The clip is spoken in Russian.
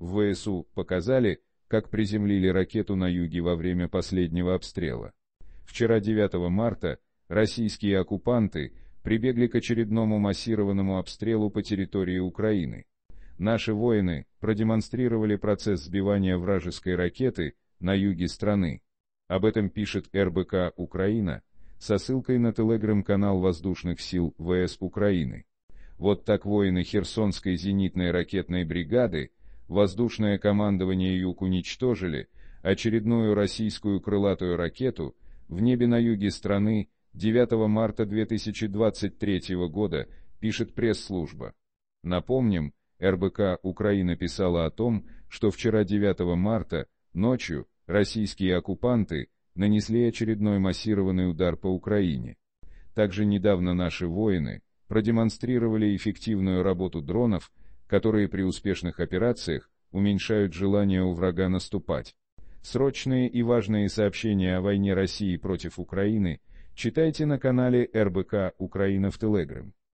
В ВСУ показали, как приземлили ракету на юге во время последнего обстрела. Вчера 9 марта российские оккупанты прибегли к очередному массированному обстрелу по территории Украины. Наши воины продемонстрировали процесс сбивания вражеской ракеты на юге страны. Об этом пишет РБК «Украина» со ссылкой на телеграм-канал воздушных сил ВС Украины. Вот так воины Херсонской зенитной ракетной бригады воздушное командование «Юг» уничтожили очередную российскую крылатую ракету в небе на юге страны 9 марта 2023 года, пишет пресс-служба. Напомним, РБК Украина писала о том, что вчера 9 марта, ночью, российские оккупанты нанесли очередной массированный удар по Украине. Также недавно наши воины продемонстрировали эффективную работу дронов которые при успешных операциях уменьшают желание у врага наступать. Срочные и важные сообщения о войне России против Украины читайте на канале РБК «Украина в Телеграм».